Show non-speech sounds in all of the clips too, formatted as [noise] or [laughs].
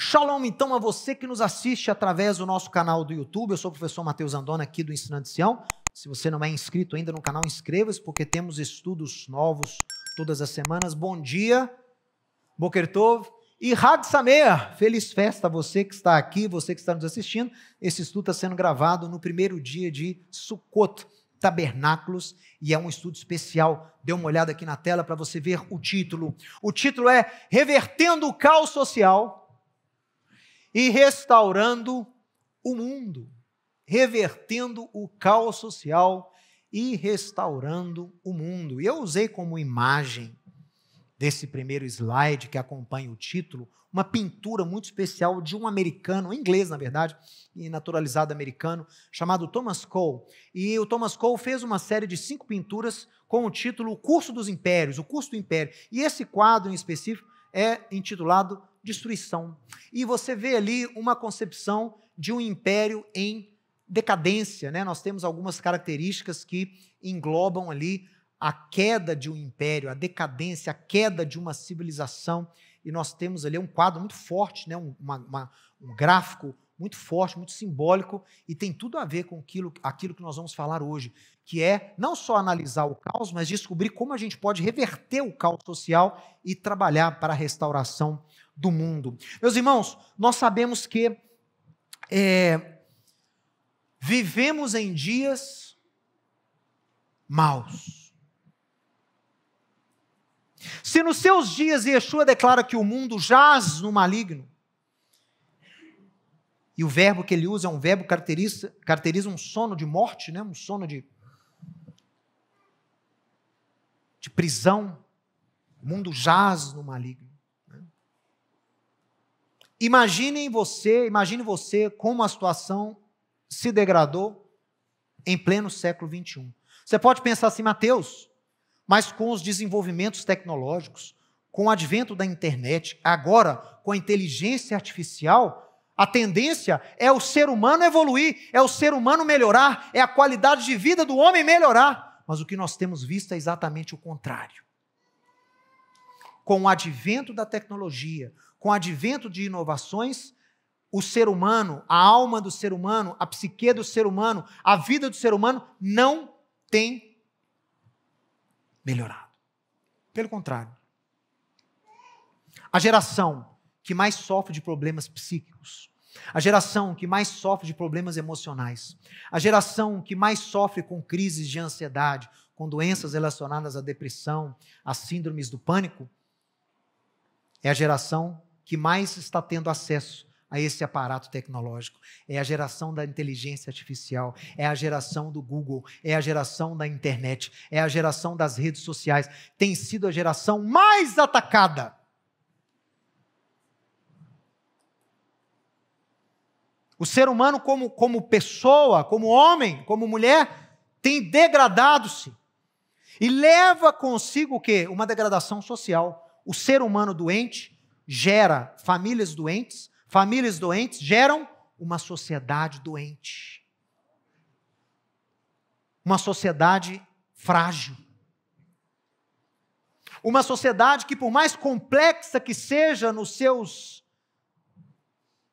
Shalom então a você que nos assiste através do nosso canal do YouTube. Eu sou o professor Matheus Andona aqui do Ensinando de Sião. Se você não é inscrito ainda no canal, inscreva-se porque temos estudos novos todas as semanas. Bom dia, Boker Tov e Had Feliz festa a você que está aqui, você que está nos assistindo. Esse estudo está sendo gravado no primeiro dia de Sukkot, Tabernáculos, e é um estudo especial. Dê uma olhada aqui na tela para você ver o título. O título é Revertendo o Caos Social e restaurando o mundo, revertendo o caos social e restaurando o mundo. E eu usei como imagem desse primeiro slide que acompanha o título uma pintura muito especial de um americano, um inglês na verdade, e naturalizado americano, chamado Thomas Cole. E o Thomas Cole fez uma série de cinco pinturas com o título O Curso dos Impérios, o Curso do Império. E esse quadro em específico é intitulado destruição. E você vê ali uma concepção de um império em decadência, né? Nós temos algumas características que englobam ali a queda de um império, a decadência, a queda de uma civilização. E nós temos ali um quadro muito forte, né? um, uma, uma, um gráfico muito forte, muito simbólico, e tem tudo a ver com aquilo, aquilo que nós vamos falar hoje, que é não só analisar o caos, mas descobrir como a gente pode reverter o caos social e trabalhar para a restauração do mundo. Meus irmãos, nós sabemos que é, vivemos em dias maus. Se nos seus dias Yeshua declara que o mundo jaz no maligno, e o verbo que ele usa é um verbo que caracteriza, caracteriza um sono de morte, né? um sono de, de prisão, o mundo jaz no maligno. Imaginem você, imagine você como a situação se degradou em pleno século XXI. Você pode pensar assim, Mateus, mas com os desenvolvimentos tecnológicos, com o advento da internet, agora com a inteligência artificial, a tendência é o ser humano evoluir, é o ser humano melhorar, é a qualidade de vida do homem melhorar. Mas o que nós temos visto é exatamente o contrário. Com o advento da tecnologia, com o advento de inovações, o ser humano, a alma do ser humano, a psique do ser humano, a vida do ser humano não tem melhorado. Pelo contrário. A geração que mais sofre de problemas psíquicos, a geração que mais sofre de problemas emocionais, a geração que mais sofre com crises de ansiedade, com doenças relacionadas à depressão, às síndromes do pânico, é a geração que mais está tendo acesso a esse aparato tecnológico. É a geração da inteligência artificial, é a geração do Google, é a geração da internet, é a geração das redes sociais. Tem sido a geração mais atacada. O ser humano, como, como pessoa, como homem, como mulher, tem degradado-se. E leva consigo o quê? Uma degradação social. O ser humano doente gera famílias doentes, famílias doentes geram uma sociedade doente. Uma sociedade frágil. Uma sociedade que, por mais complexa que seja nos seus,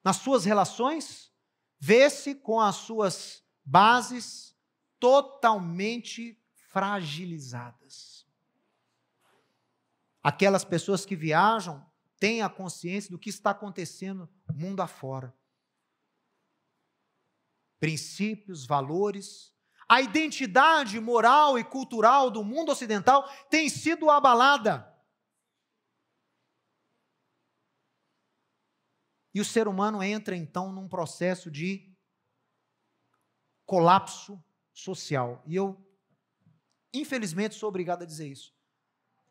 nas suas relações, vê-se com as suas bases totalmente fragilizadas. Aquelas pessoas que viajam tenha consciência do que está acontecendo mundo afora. Princípios, valores, a identidade moral e cultural do mundo ocidental tem sido abalada. E o ser humano entra então num processo de colapso social. E eu, infelizmente, sou obrigado a dizer isso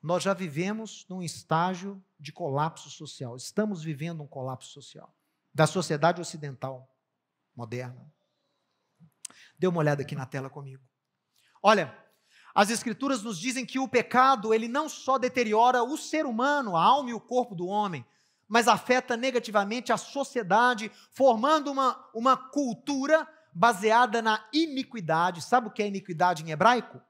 nós já vivemos num estágio de colapso social. Estamos vivendo um colapso social da sociedade ocidental moderna. Dê uma olhada aqui na tela comigo. Olha, as escrituras nos dizem que o pecado, ele não só deteriora o ser humano, a alma e o corpo do homem, mas afeta negativamente a sociedade, formando uma, uma cultura baseada na iniquidade. Sabe o que é iniquidade em hebraico?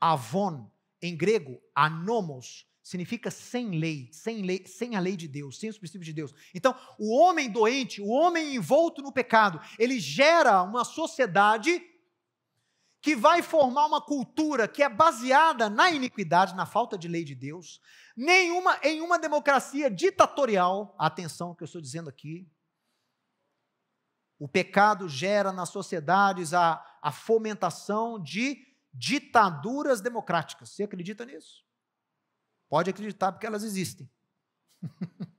Avon em grego, anomos, significa sem lei, sem lei, sem a lei de Deus, sem os princípios de Deus. Então, o homem doente, o homem envolto no pecado, ele gera uma sociedade que vai formar uma cultura que é baseada na iniquidade, na falta de lei de Deus, nenhuma em uma democracia ditatorial. Atenção que eu estou dizendo aqui. O pecado gera nas sociedades a, a fomentação de ditaduras democráticas. Você acredita nisso? Pode acreditar, porque elas existem. [laughs]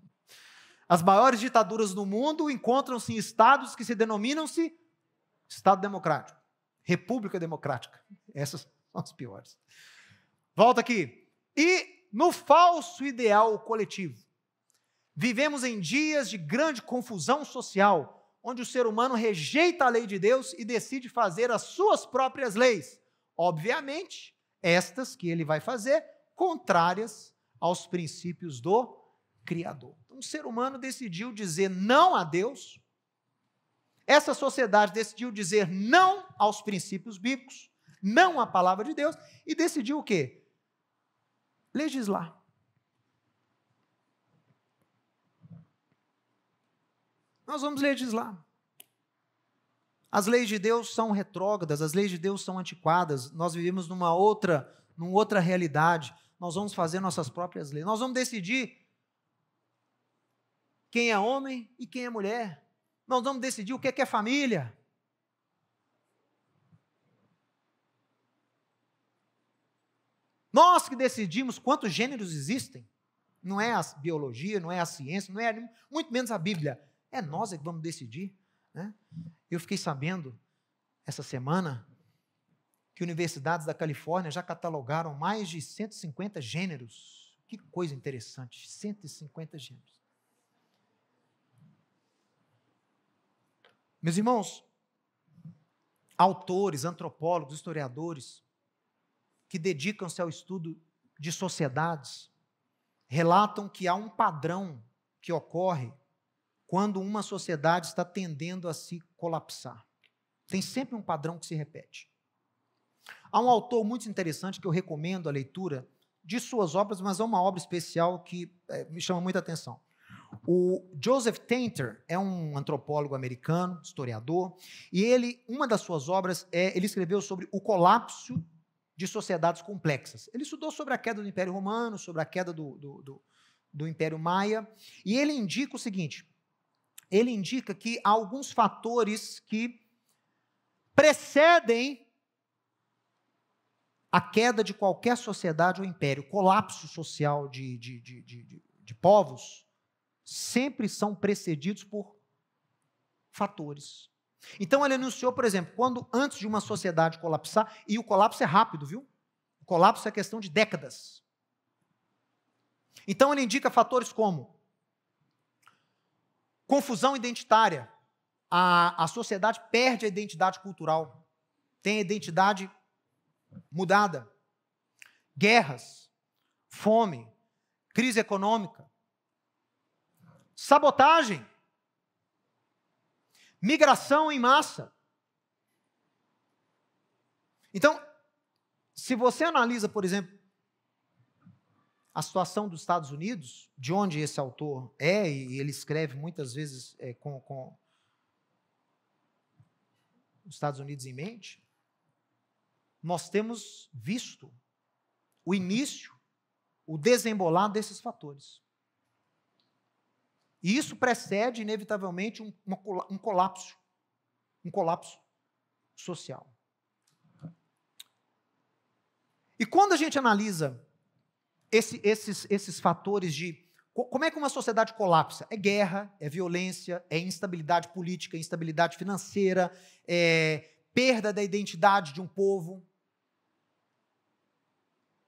As maiores ditaduras do mundo encontram-se em estados que se denominam-se Estado Democrático, República Democrática. Essas são as piores. Volta aqui. E no falso ideal coletivo, vivemos em dias de grande confusão social, onde o ser humano rejeita a lei de Deus e decide fazer as suas próprias leis obviamente, estas que ele vai fazer contrárias aos princípios do Criador. Então, o ser humano decidiu dizer não a Deus, essa sociedade decidiu dizer não aos princípios bíblicos, não à palavra de Deus, e decidiu o quê? Legislar. Nós vamos legislar. As leis de Deus são retrógradas, as leis de Deus são antiquadas. Nós vivemos numa outra, numa outra realidade. Nós vamos fazer nossas próprias leis. Nós vamos decidir quem é homem e quem é mulher. Nós vamos decidir o que é, que é família. Nós que decidimos quantos gêneros existem. Não é a biologia, não é a ciência, não é a, muito menos a Bíblia. É nós é que vamos decidir. Né? Eu fiquei sabendo essa semana que universidades da Califórnia já catalogaram mais de 150 gêneros. Que coisa interessante, 150 gêneros. Meus irmãos, autores, antropólogos, historiadores que dedicam-se ao estudo de sociedades relatam que há um padrão que ocorre quando uma sociedade está tendendo a se colapsar. Tem sempre um padrão que se repete. Há um autor muito interessante que eu recomendo a leitura de suas obras, mas há uma obra especial que é, me chama muita atenção. O Joseph Tainter é um antropólogo americano, historiador, e ele, uma das suas obras é, ele escreveu sobre o colapso de sociedades complexas. Ele estudou sobre a queda do Império Romano, sobre a queda do, do, do, do Império Maia, e ele indica o seguinte: ele indica que há alguns fatores que precedem a queda de qualquer sociedade ou império, colapso social de, de, de, de, de povos, sempre são precedidos por fatores. Então ele anunciou, por exemplo, quando antes de uma sociedade colapsar, e o colapso é rápido, viu? O colapso é questão de décadas. Então ele indica fatores como Confusão identitária. A, a sociedade perde a identidade cultural, tem a identidade mudada. Guerras, fome, crise econômica, sabotagem, migração em massa. Então, se você analisa, por exemplo, a situação dos Estados Unidos, de onde esse autor é, e ele escreve muitas vezes é, com, com os Estados Unidos em mente, nós temos visto o início, o desembolar desses fatores. E isso precede, inevitavelmente, um, um colapso, um colapso social. E quando a gente analisa esse, esses, esses fatores de. Como é que uma sociedade colapsa? É guerra, é violência, é instabilidade política, instabilidade financeira, é perda da identidade de um povo,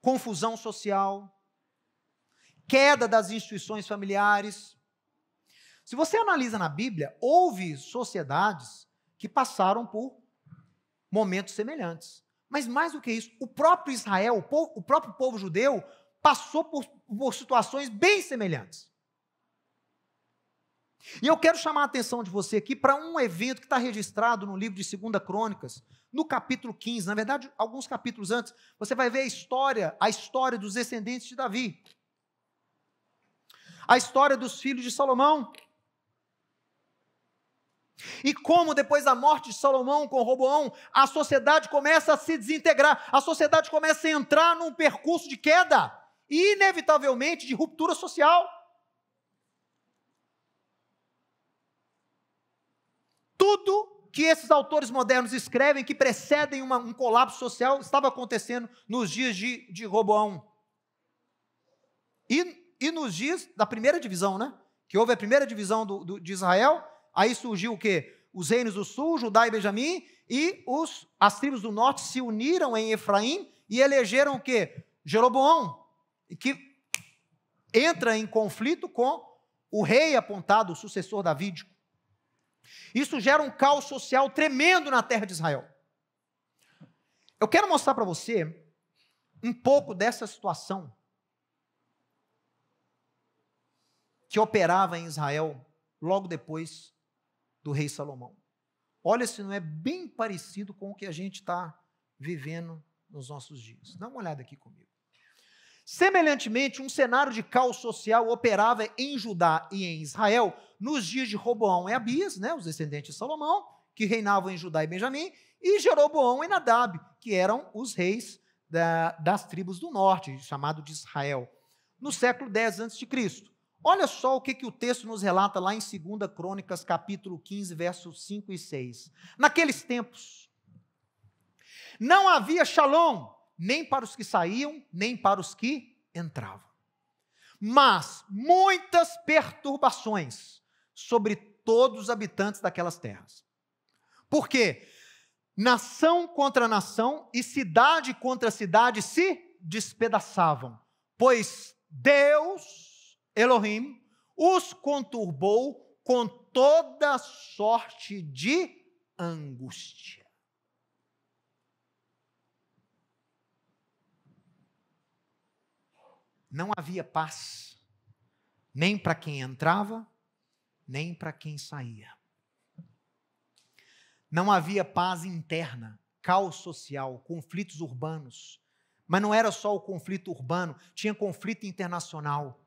confusão social, queda das instituições familiares. Se você analisa na Bíblia, houve sociedades que passaram por momentos semelhantes. Mas mais do que isso, o próprio Israel, o, povo, o próprio povo judeu, passou por, por situações bem semelhantes. E eu quero chamar a atenção de você aqui para um evento que está registrado no livro de 2 Crônicas, no capítulo 15. Na verdade, alguns capítulos antes, você vai ver a história, a história dos descendentes de Davi. A história dos filhos de Salomão. E como depois da morte de Salomão com Roboão, a sociedade começa a se desintegrar, a sociedade começa a entrar num percurso de queda inevitavelmente de ruptura social. Tudo que esses autores modernos escrevem que precedem uma, um colapso social estava acontecendo nos dias de, de Roboão. E, e nos dias da primeira divisão, né? Que houve a primeira divisão do, do, de Israel, aí surgiu o quê? Os reinos do sul, Judá e Benjamim, e os, as tribos do norte se uniram em Efraim e elegeram o quê? Jeroboão, e que entra em conflito com o rei apontado, o sucessor davídico. Isso gera um caos social tremendo na terra de Israel. Eu quero mostrar para você um pouco dessa situação que operava em Israel logo depois do rei Salomão. Olha se não é bem parecido com o que a gente está vivendo nos nossos dias. Dá uma olhada aqui comigo. Semelhantemente, um cenário de caos social operava em Judá e em Israel nos dias de Roboão e Abias, né, os descendentes de Salomão, que reinavam em Judá e Benjamim, e Jeroboão e Nadab, que eram os reis da, das tribos do norte, chamado de Israel, no século 10 a.C. Olha só o que, que o texto nos relata lá em 2 Crônicas, capítulo 15, versos 5 e 6. Naqueles tempos, não havia shalom, nem para os que saíam, nem para os que entravam. Mas muitas perturbações sobre todos os habitantes daquelas terras. Porque nação contra nação e cidade contra cidade se despedaçavam, pois Deus, Elohim, os conturbou com toda sorte de angústia. não havia paz, nem para quem entrava, nem para quem saía. Não havia paz interna, caos social, conflitos urbanos. Mas não era só o conflito urbano, tinha conflito internacional.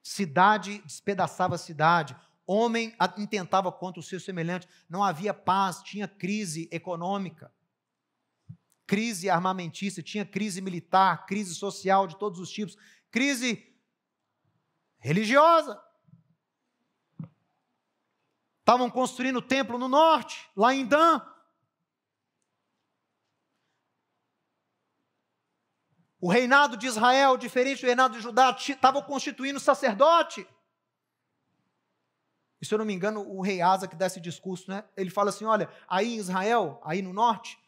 Cidade despedaçava a cidade, homem intentava contra o seu semelhante, não havia paz, tinha crise econômica crise armamentista, tinha crise militar, crise social de todos os tipos, crise religiosa. Estavam construindo o templo no norte, lá em Dan. O reinado de Israel, diferente do reinado de Judá, estava constituindo sacerdote. E se eu não me engano, o rei Asa que dá esse discurso, né? Ele fala assim: olha, aí em Israel, aí no norte,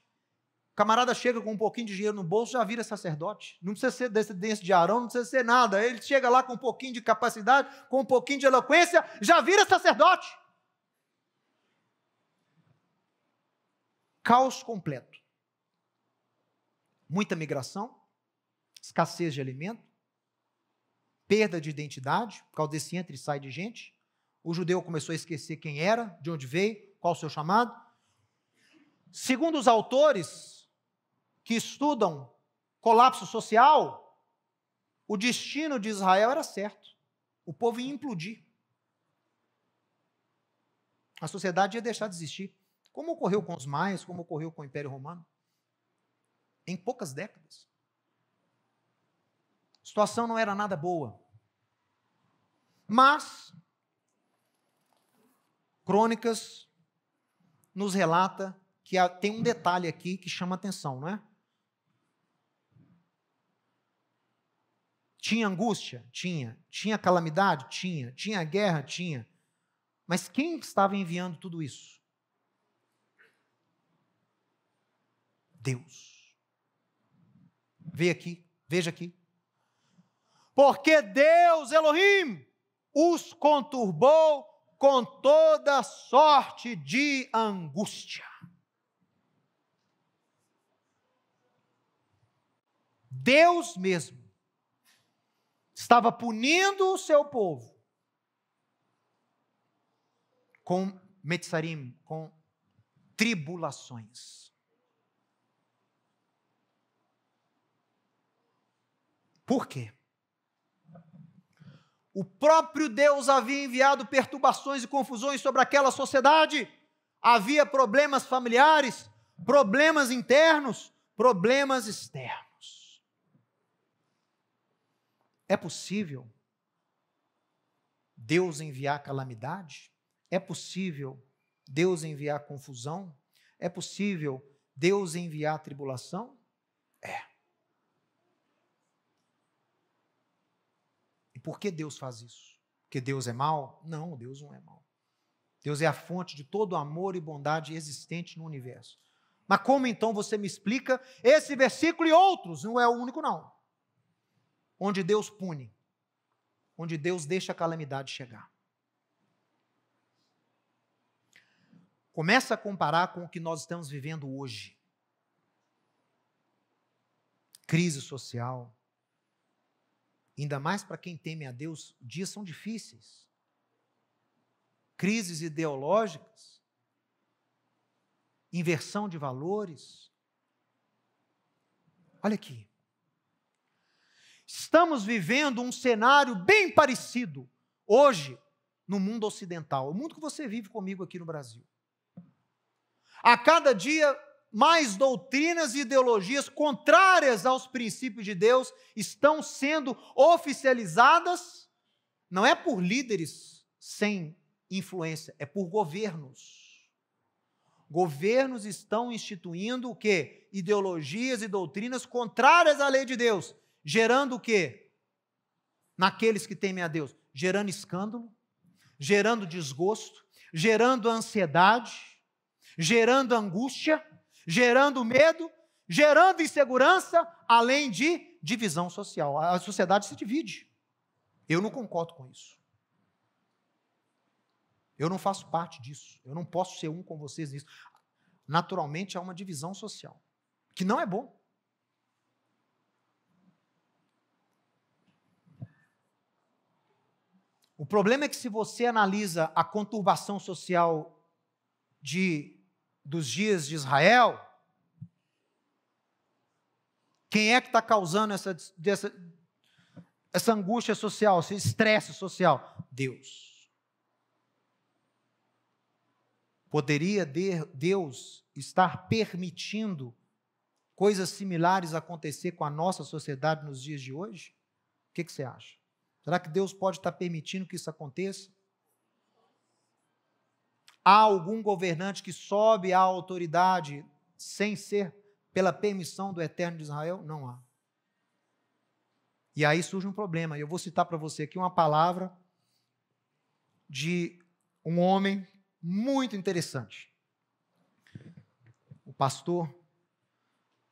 o camarada chega com um pouquinho de dinheiro no bolso, já vira sacerdote. Não precisa ser descendência de Arão, não precisa ser nada. Ele chega lá com um pouquinho de capacidade, com um pouquinho de eloquência, já vira sacerdote. Caos completo. Muita migração, escassez de alimento, perda de identidade, por causa desse entra e sai de gente. O judeu começou a esquecer quem era, de onde veio, qual o seu chamado. Segundo os autores, que estudam colapso social, o destino de Israel era certo. O povo ia implodir. A sociedade ia deixar de existir. Como ocorreu com os maias, como ocorreu com o Império Romano. Em poucas décadas. A situação não era nada boa. Mas, Crônicas nos relata que tem um detalhe aqui que chama atenção, não é? Tinha angústia? Tinha. Tinha calamidade? Tinha. Tinha guerra? Tinha. Mas quem estava enviando tudo isso? Deus. Vê aqui, veja aqui. Porque Deus, Elohim, os conturbou com toda sorte de angústia. Deus mesmo estava punindo o seu povo com Metsarim, com tribulações. Por quê? O próprio Deus havia enviado perturbações e confusões sobre aquela sociedade. Havia problemas familiares, problemas internos, problemas externos. É possível Deus enviar calamidade? É possível Deus enviar confusão? É possível Deus enviar tribulação? É. E por que Deus faz isso? Porque Deus é mal? Não, Deus não é mal. Deus é a fonte de todo o amor e bondade existente no universo. Mas como então você me explica esse versículo e outros? Não é o único, não onde Deus pune, onde Deus deixa a calamidade chegar. Começa a comparar com o que nós estamos vivendo hoje. Crise social. Ainda mais para quem teme a Deus, dias são difíceis. Crises ideológicas, inversão de valores. Olha aqui estamos vivendo um cenário bem parecido hoje no mundo ocidental, o mundo que você vive comigo aqui no Brasil. A cada dia, mais doutrinas e ideologias contrárias aos princípios de Deus estão sendo oficializadas, não é por líderes sem influência, é por governos. Governos estão instituindo o quê? Ideologias e doutrinas contrárias à lei de Deus Gerando o quê? Naqueles que temem a Deus. Gerando escândalo, gerando desgosto, gerando ansiedade, gerando angústia, gerando medo, gerando insegurança, além de divisão social. A sociedade se divide. Eu não concordo com isso. Eu não faço parte disso. Eu não posso ser um com vocês nisso. Naturalmente há uma divisão social, que não é bom. O problema é que se você analisa a conturbação social de, dos dias de Israel, quem é que está causando essa, essa, essa angústia social, esse estresse social? Deus. Poderia Deus estar permitindo coisas similares acontecer com a nossa sociedade nos dias de hoje? O que, que você acha? Será que Deus pode estar permitindo que isso aconteça? Há algum governante que sobe à autoridade sem ser pela permissão do Eterno de Israel? Não há. E aí surge um problema. Eu vou citar para você aqui uma palavra de um homem muito interessante. O pastor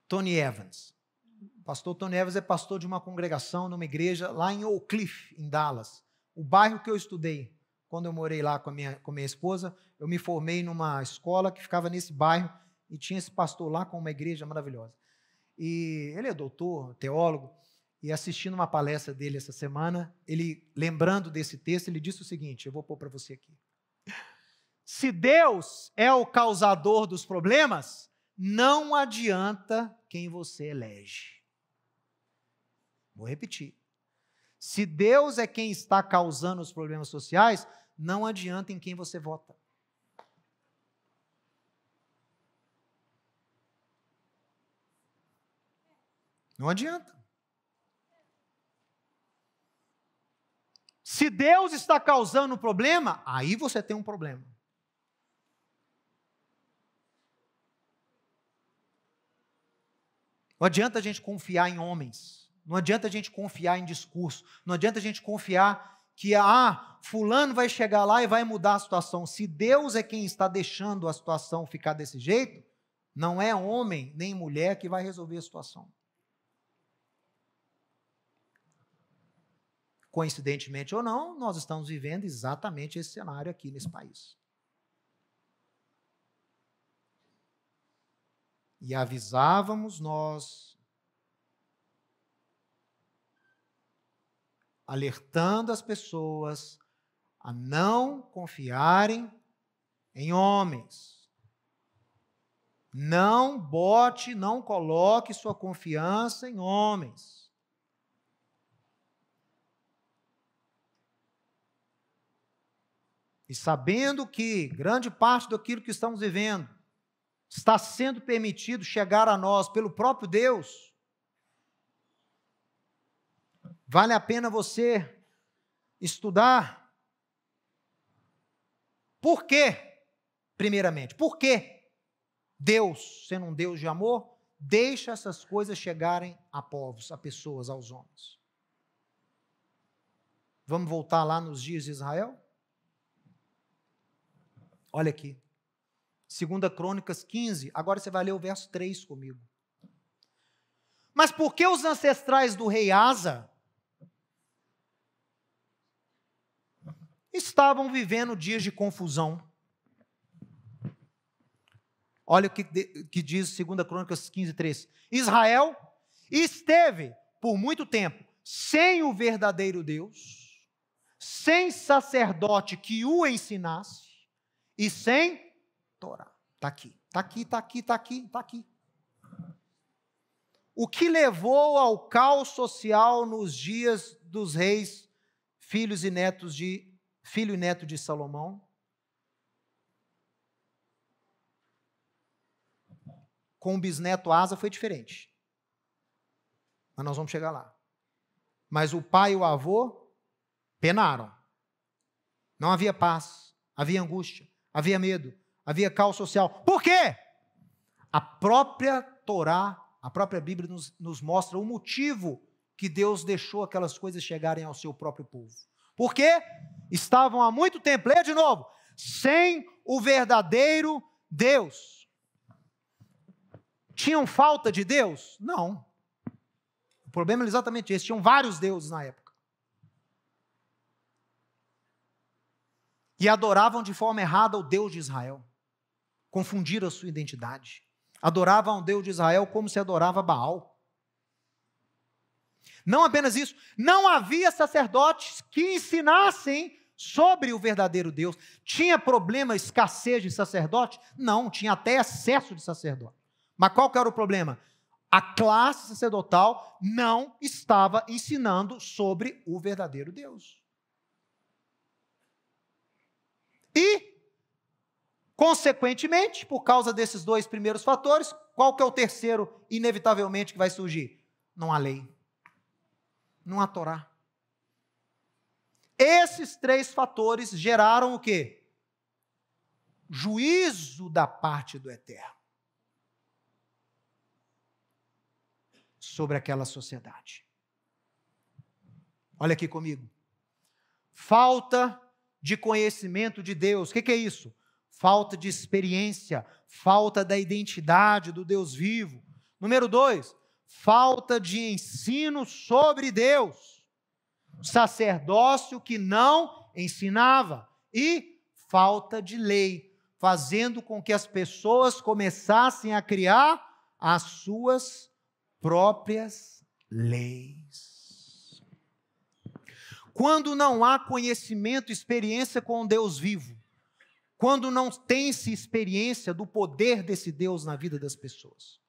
Tony Evans. Pastor Tony Evans é pastor de uma congregação, numa igreja lá em Oak Cliff, em Dallas. O bairro que eu estudei, quando eu morei lá com a minha, com a minha esposa, eu me formei numa escola que ficava nesse bairro e tinha esse pastor lá com uma igreja maravilhosa. E ele é doutor, teólogo, e assistindo uma palestra dele essa semana, ele lembrando desse texto, ele disse o seguinte: eu vou pôr para você aqui. Se Deus é o causador dos problemas, não adianta quem você elege. Vou repetir. Se Deus é quem está causando os problemas sociais, não adianta em quem você vota. Não adianta. Se Deus está causando o problema, aí você tem um problema. Não adianta a gente confiar em homens. Não adianta a gente confiar em discurso, não adianta a gente confiar que ah, fulano vai chegar lá e vai mudar a situação. Se Deus é quem está deixando a situação ficar desse jeito, não é homem nem mulher que vai resolver a situação. Coincidentemente ou não, nós estamos vivendo exatamente esse cenário aqui nesse país. E avisávamos nós alertando as pessoas a não confiarem em homens. Não bote, não coloque sua confiança em homens. E sabendo que grande parte daquilo que estamos vivendo está sendo permitido chegar a nós pelo próprio Deus, Vale a pena você estudar? Por quê? Primeiramente, por quê? Deus, sendo um Deus de amor, deixa essas coisas chegarem a povos, a pessoas, aos homens. Vamos voltar lá nos dias de Israel? Olha aqui. Segunda Crônicas 15, agora você vai ler o verso 3 comigo. Mas por que os ancestrais do rei Asa estavam vivendo dias de confusão. Olha o que, que diz 2 Crônicas 15, 3. Israel esteve por muito tempo sem o verdadeiro Deus, sem sacerdote que o ensinasse e sem Torá. Está aqui, está aqui, está aqui, está aqui, está aqui. O que levou ao caos social nos dias dos reis, filhos e netos de filho e neto de Salomão, com o bisneto Asa foi diferente. Mas nós vamos chegar lá. Mas o pai e o avô penaram. Não havia paz, havia angústia, havia medo, havia caos social. Por quê? A própria Torá, a própria Bíblia nos, nos mostra o motivo que Deus deixou aquelas coisas chegarem ao seu próprio povo. Porque estavam há muito tempo, leia de novo, sem o verdadeiro Deus. Tinham falta de Deus? Não. O problema é exatamente esse. Tinham vários deuses na época. E adoravam de forma errada o Deus de Israel. Confundiram a sua identidade. Adoravam o Deus de Israel como se adorava Baal. Não apenas isso, não havia sacerdotes que ensinassem sobre o verdadeiro Deus. Tinha problema escassez de sacerdote? Não, tinha até excesso de sacerdote. Mas qual que era o problema? A classe sacerdotal não estava ensinando sobre o verdadeiro Deus. E, consequentemente, por causa desses dois primeiros fatores, qual que é o terceiro, inevitavelmente, que vai surgir? Não há lei não há Torá. Esses três fatores geraram o quê? Juízo da parte do Eterno sobre aquela sociedade. Olha aqui comigo. Falta de conhecimento de Deus. O que, que é isso? Falta de experiência, falta da identidade do Deus vivo. Número dois, falta de ensino sobre Deus, sacerdócio que não ensinava e falta de lei, fazendo com que as pessoas começassem a criar as suas próprias leis. Quando não há conhecimento, experiência com Deus vivo, quando não tem-se experiência do poder desse Deus na vida das pessoas,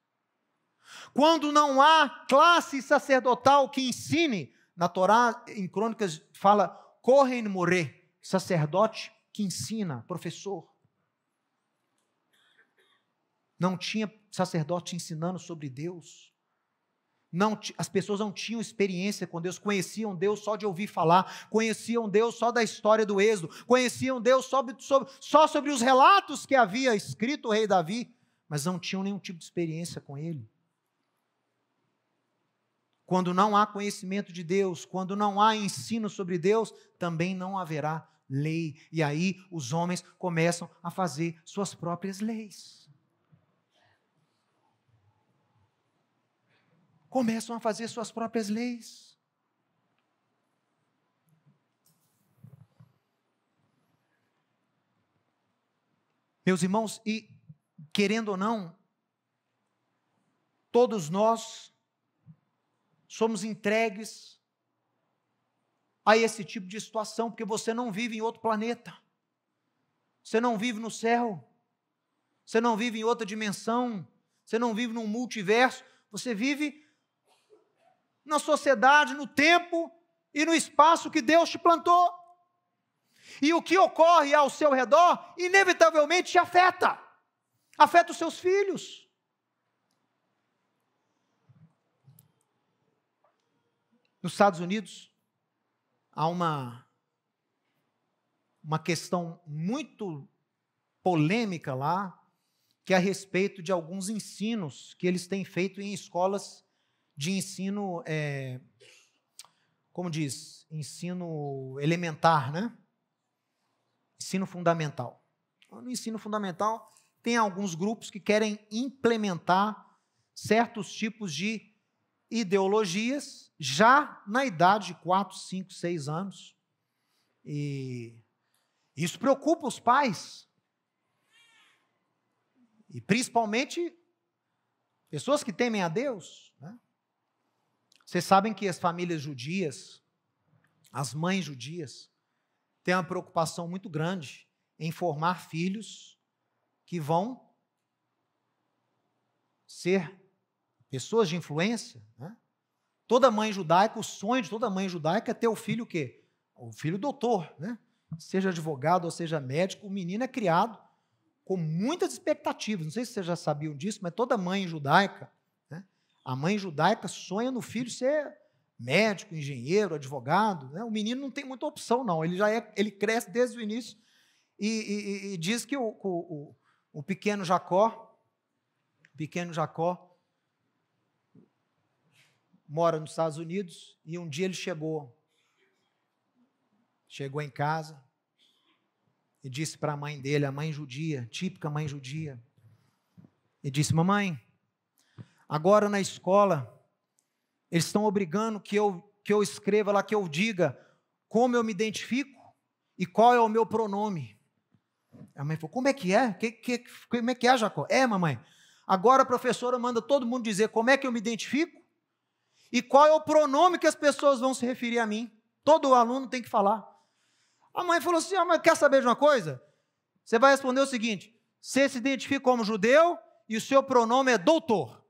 quando não há classe sacerdotal que ensine, na Torá, em Crônicas, fala Kohen Moré, sacerdote que ensina, professor. Não tinha sacerdote ensinando sobre Deus. Não, as pessoas não tinham experiência com Deus, conheciam Deus só de ouvir falar, conheciam Deus só da história do Êxodo, conheciam Deus só sobre, só sobre os relatos que havia escrito o rei Davi, mas não tinham nenhum tipo de experiência com Ele. Quando não há conhecimento de Deus, quando não há ensino sobre Deus, também não haverá lei. E aí os homens começam a fazer suas próprias leis. Começam a fazer suas próprias leis. Meus irmãos, e querendo ou não, todos nós somos entregues a esse tipo de situação, porque você não vive em outro planeta, você não vive no céu, você não vive em outra dimensão, você não vive num multiverso, você vive na sociedade, no tempo e no espaço que Deus te plantou. E o que ocorre ao seu redor, inevitavelmente te afeta, afeta os seus filhos Nos Estados Unidos, há uma, uma questão muito polêmica lá, que é a respeito de alguns ensinos que eles têm feito em escolas de ensino, é, como diz, ensino elementar, né? Ensino fundamental. Então, no ensino fundamental, tem alguns grupos que querem implementar certos tipos de ideologias já na idade de 4, 5, 6 anos. E isso preocupa os pais. E principalmente pessoas que temem a Deus. Né? Vocês sabem que as famílias judias, as mães judias, têm uma preocupação muito grande em formar filhos que vão ser pessoas de influência. Né? Toda mãe judaica, o sonho de toda mãe judaica é ter o filho o quê? O filho doutor, né? Seja advogado ou seja médico, o menino é criado com muitas expectativas. Não sei se vocês já sabiam disso, mas toda mãe judaica, né? a mãe judaica sonha no filho ser médico, engenheiro, advogado. Né? O menino não tem muita opção, não. Ele já é, ele cresce desde o início e, e, e diz que o, o, o pequeno Jacó, o pequeno Jacó, mora nos Estados Unidos e um dia ele chegou. Chegou em casa e disse para a mãe dele, a mãe judia, típica mãe judia, e disse: Mamãe, agora na escola, eles estão obrigando que eu, que eu escreva lá, que eu diga como eu me identifico e qual é o meu pronome. A mãe falou: Como é que é? Que, que, como é que é, Jacó? É, mamãe. Agora a professora manda todo mundo dizer como é que eu me identifico e qual é o pronome que as pessoas vão se referir a mim? Todo aluno tem que falar. A mãe falou assim: ah, mas quer saber de uma coisa? Você vai responder o seguinte: você se identifica como judeu e o seu pronome é doutor.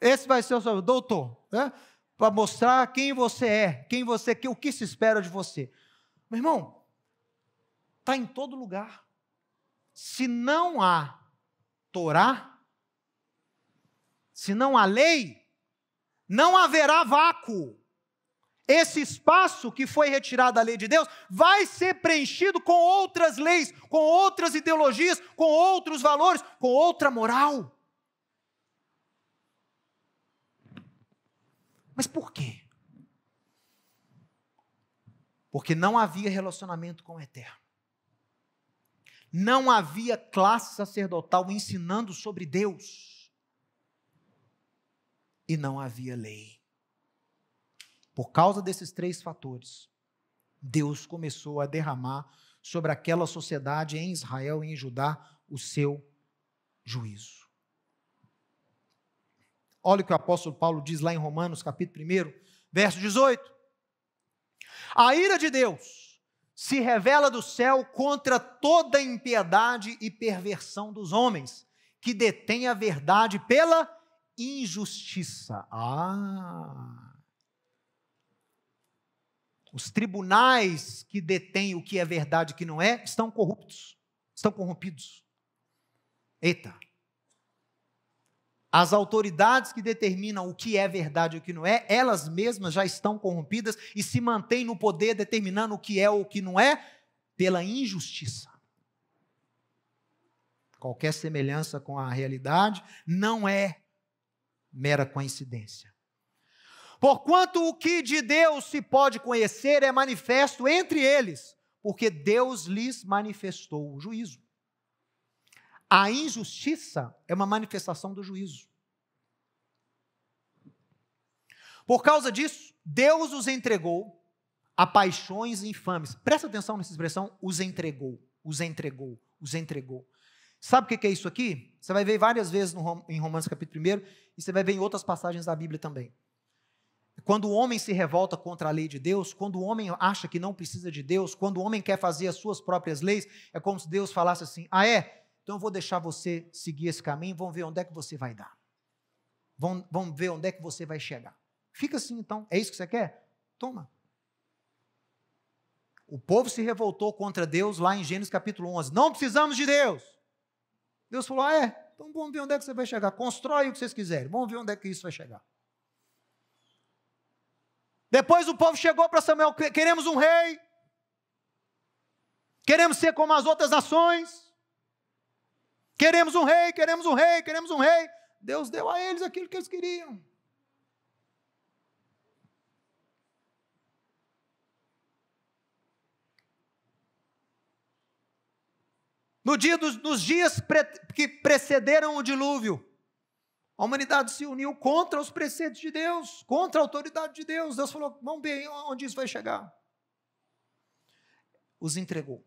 Esse vai ser o seu doutor, né? Para mostrar quem você é, quem você o que se espera de você. Meu irmão, está em todo lugar. Se não há Torá, se não há lei, não haverá vácuo. Esse espaço que foi retirado da lei de Deus vai ser preenchido com outras leis, com outras ideologias, com outros valores, com outra moral. Mas por quê? Porque não havia relacionamento com o eterno. Não havia classe sacerdotal ensinando sobre Deus e não havia lei. Por causa desses três fatores, Deus começou a derramar sobre aquela sociedade em Israel e em Judá o seu juízo. Olha o que o apóstolo Paulo diz lá em Romanos, capítulo 1, verso 18. A ira de Deus se revela do céu contra toda impiedade e perversão dos homens, que detêm a verdade pela injustiça. Ah! Os tribunais que detêm o que é verdade e o que não é estão corruptos, estão corrompidos. Eita! As autoridades que determinam o que é verdade e o que não é, elas mesmas já estão corrompidas e se mantêm no poder determinando o que é ou o que não é pela injustiça. Qualquer semelhança com a realidade não é mera coincidência. Porquanto o que de Deus se pode conhecer é manifesto entre eles, porque Deus lhes manifestou o juízo. A injustiça é uma manifestação do juízo. Por causa disso, Deus os entregou a paixões infames. Presta atenção nessa expressão: os entregou, os entregou, os entregou. Sabe o que é isso aqui? Você vai ver várias vezes no, em Romanos capítulo 1 e você vai ver em outras passagens da Bíblia também. Quando o homem se revolta contra a lei de Deus, quando o homem acha que não precisa de Deus, quando o homem quer fazer as suas próprias leis, é como se Deus falasse assim: Ah, é? Então eu vou deixar você seguir esse caminho, vamos ver onde é que você vai dar. Vamos, vamos ver onde é que você vai chegar. Fica assim então, é isso que você quer? Toma. O povo se revoltou contra Deus lá em Gênesis capítulo 11. Não precisamos de Deus. Deus falou: ah, é? Então vamos ver onde é que você vai chegar. Constrói o que vocês quiserem, vamos ver onde é que isso vai chegar. Depois o povo chegou para Samuel: queremos um rei, queremos ser como as outras nações, queremos um rei, queremos um rei, queremos um rei. Deus deu a eles aquilo que eles queriam. No dia dos, nos dias pre, que precederam o dilúvio, a humanidade se uniu contra os preceitos de Deus, contra a autoridade de Deus. Deus falou: vamos ver onde isso vai chegar. Os entregou.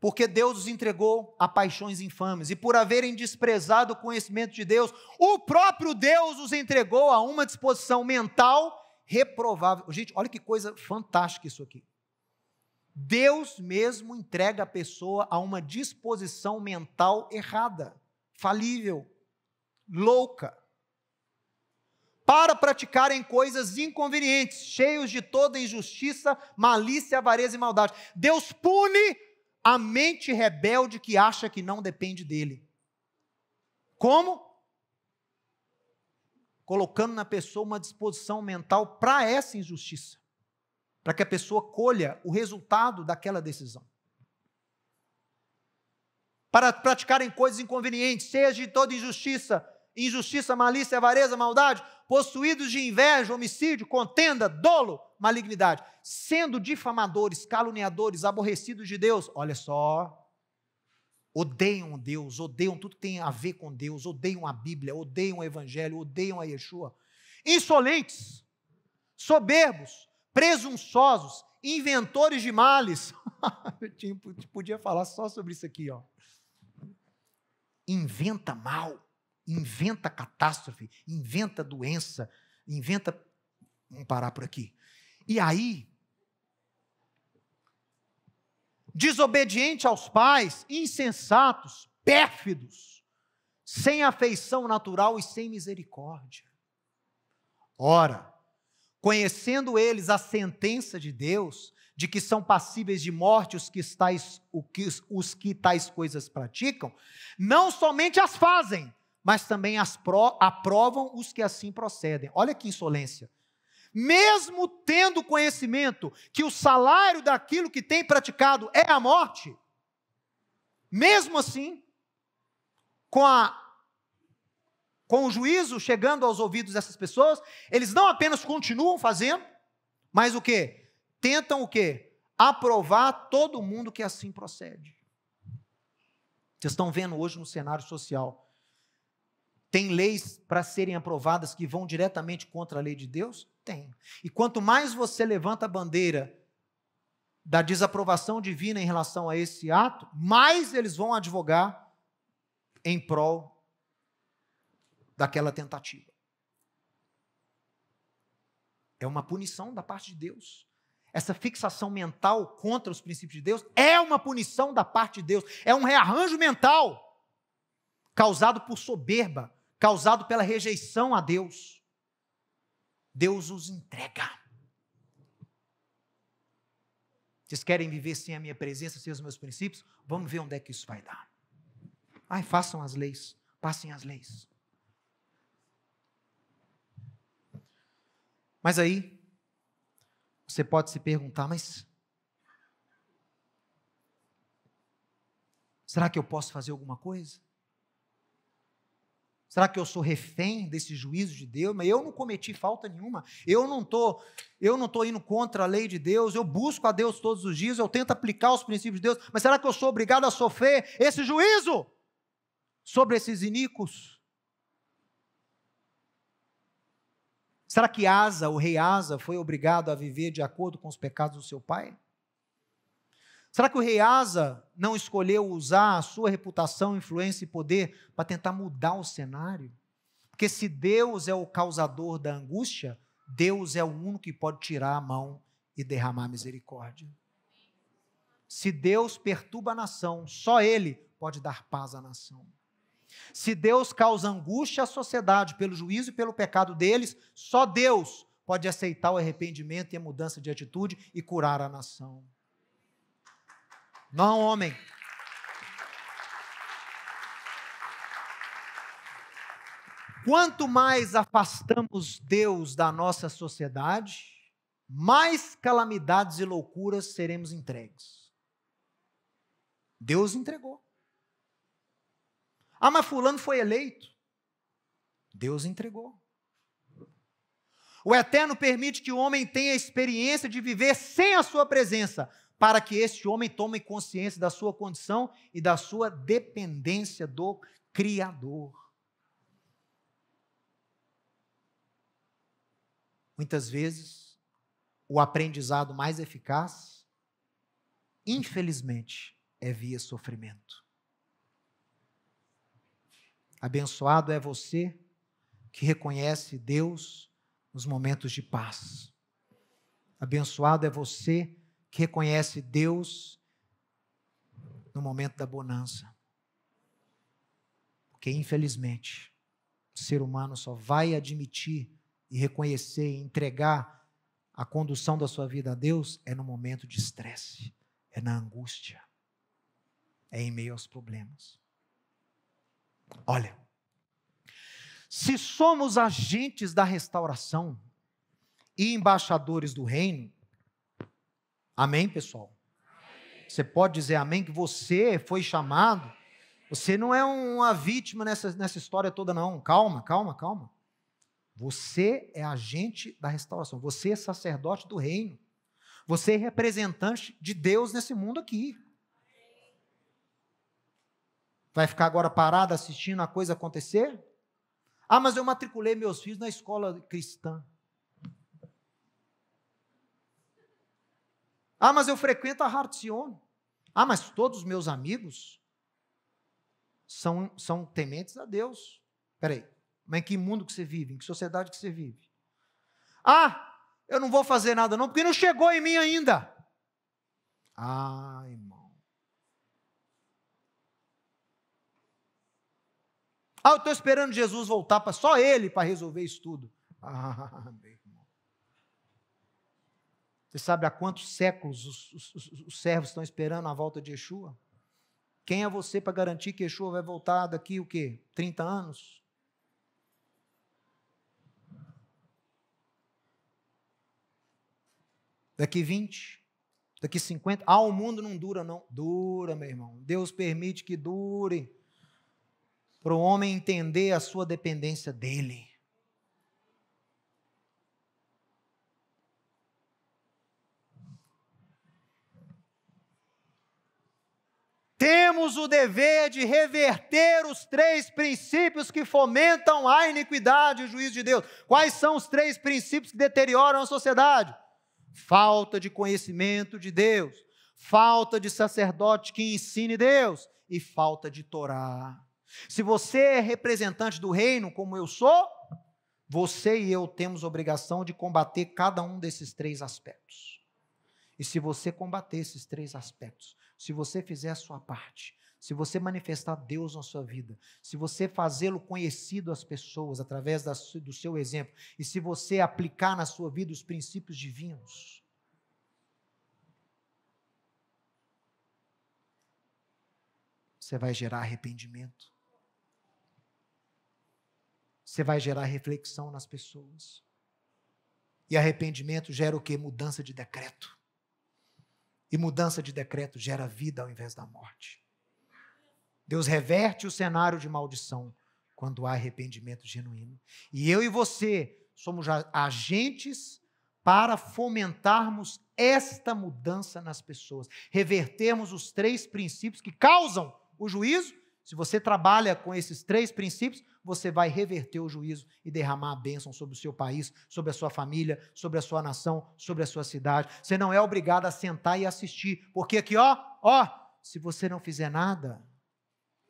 Porque Deus os entregou a paixões infames, e por haverem desprezado o conhecimento de Deus, o próprio Deus os entregou a uma disposição mental reprovável. Gente, olha que coisa fantástica isso aqui. Deus mesmo entrega a pessoa a uma disposição mental errada, falível, louca. Para praticarem coisas inconvenientes, cheios de toda injustiça, malícia, avareza e maldade. Deus pune a mente rebelde que acha que não depende dele. Como? Colocando na pessoa uma disposição mental para essa injustiça para que a pessoa colha o resultado daquela decisão. Para praticarem coisas inconvenientes, seja de toda injustiça, injustiça, malícia, avareza, maldade, possuídos de inveja, homicídio, contenda, dolo, malignidade, sendo difamadores, caluniadores, aborrecidos de Deus. Olha só, odeiam Deus, odeiam tudo que tem a ver com Deus, odeiam a Bíblia, odeiam o Evangelho, odeiam a Yeshua. Insolentes, soberbos, presunçosos, inventores de males. [laughs] Eu tinha, podia falar só sobre isso aqui, ó. Inventa mal, inventa catástrofe, inventa doença, inventa. Vamos parar por aqui. E aí, desobediente aos pais, insensatos, pérfidos, sem afeição natural e sem misericórdia. Ora, conhecendo eles a sentença de Deus, de que são passíveis de morte os que tais, os que tais coisas praticam, não somente as fazem, mas também as pro, aprovam os que assim procedem. Olha que insolência. Mesmo tendo conhecimento que o salário daquilo que tem praticado é a morte, mesmo assim, com a com o juízo chegando aos ouvidos dessas pessoas, eles não apenas continuam fazendo, mas o que? Tentam o que? Aprovar todo mundo que assim procede. Vocês estão vendo hoje no cenário social. Tem leis para serem aprovadas que vão diretamente contra a lei de Deus? Tem. E quanto mais você levanta a bandeira da desaprovação divina em relação a esse ato, mais eles vão advogar em prol daquela tentativa. É uma punição da parte de Deus. Essa fixação mental contra os princípios de Deus é uma punição da parte de Deus. É um rearranjo mental causado por soberba, causado pela rejeição a Deus. Deus os entrega. Vocês querem viver sem a minha presença, sem os meus princípios? Vamos ver onde é que isso vai dar. Ai, façam as leis, passem as leis. Mas aí, você pode se perguntar, mas. Será que eu posso fazer alguma coisa? Será que eu sou refém desse juízo de Deus? Mas eu não cometi falta nenhuma. Eu não tô, eu não tô indo contra a lei de Deus. Eu busco a Deus todos os dias, eu tento aplicar os princípios de Deus. Mas será que eu sou obrigado a sofrer esse juízo sobre esses iníquos? Será que Asa, o rei Asa, foi obrigado a viver de acordo com os pecados do seu pai? Será que o rei Asa não escolheu usar a sua reputação, influência e poder para tentar mudar o cenário? Porque se Deus é o causador da angústia, Deus é o único que pode tirar a mão e derramar misericórdia. Se Deus perturba a nação, só Ele pode dar paz à nação. Se Deus causa angústia à sociedade pelo juízo e pelo pecado deles, só Deus pode aceitar o arrependimento e a mudança de atitude e curar a nação. Não, homem. Quanto mais afastamos Deus da nossa sociedade, mais calamidades e loucuras seremos entregues. Deus entregou. Ah, mas Fulano foi eleito. Deus entregou. O Eterno permite que o homem tenha a experiência de viver sem a sua presença, para que este homem tome consciência da sua condição e da sua dependência do Criador. Muitas vezes, o aprendizado mais eficaz, infelizmente, é via sofrimento. Abençoado é você que reconhece Deus nos momentos de paz. Abençoado é você que reconhece Deus no momento da bonança. Porque, infelizmente, o ser humano só vai admitir e reconhecer e entregar a condução da sua vida a Deus é no momento de estresse, é na angústia, é em meio aos problemas. Olha, se somos agentes da restauração e embaixadores do reino, amém, pessoal? Você pode dizer amém que você foi chamado, você não é uma vítima nessa, nessa história toda, não. Calma, calma, calma. Você é agente da restauração, você é sacerdote do reino, você é representante de Deus nesse mundo aqui. Vai ficar agora parado assistindo a coisa acontecer? Ah, mas eu matriculei meus filhos na escola cristã. Ah, mas eu frequento a Hartzion. Ah, mas todos os meus amigos são, são tementes a Deus. Peraí, mas em que mundo que você vive? Em que sociedade que você vive? Ah, eu não vou fazer nada não, porque não chegou em mim ainda. Ah, irmão. Ah, eu estou esperando Jesus voltar para só ele para resolver isso tudo. [laughs] Ah, meu irmão. Você sabe há quantos séculos os, os, os servos estão esperando a volta de Yeshua? Quem é você para garantir que Yeshua vai voltar daqui o quê? 30 anos? Daqui 20? Daqui 50? Ah, o mundo não dura, não. Dura, meu irmão. Deus permite que dure para o homem entender a sua dependência dele. Temos o dever de reverter os três princípios que fomentam a iniquidade e o juízo de Deus. Quais são os três princípios que deterioram a sociedade? Falta de conhecimento de Deus, falta de sacerdote que ensine Deus e falta de Torá. Se você é representante do reino, como eu sou, você e eu temos obrigação de combater cada um desses três aspectos. E se você combater esses três aspectos, se você fizer a sua parte, se você manifestar Deus na sua vida, se você fazê-lo conhecido às pessoas através da, do seu exemplo, e se você aplicar na sua vida os princípios divinos, você vai gerar arrependimento você vai gerar reflexão nas pessoas. E arrependimento gera o quê? Mudança de decreto. E mudança de decreto gera vida ao invés da morte. Deus reverte o cenário de maldição quando há arrependimento genuíno. E eu e você somos agentes para fomentarmos esta mudança nas pessoas, revertermos os três princípios que causam o juízo se você trabalha com esses três princípios, você vai reverter o juízo e derramar a bênção sobre o seu país, sobre a sua família, sobre a sua nação, sobre a sua cidade. Você não é obrigado a sentar e assistir, porque aqui, ó, ó, se você não fizer nada,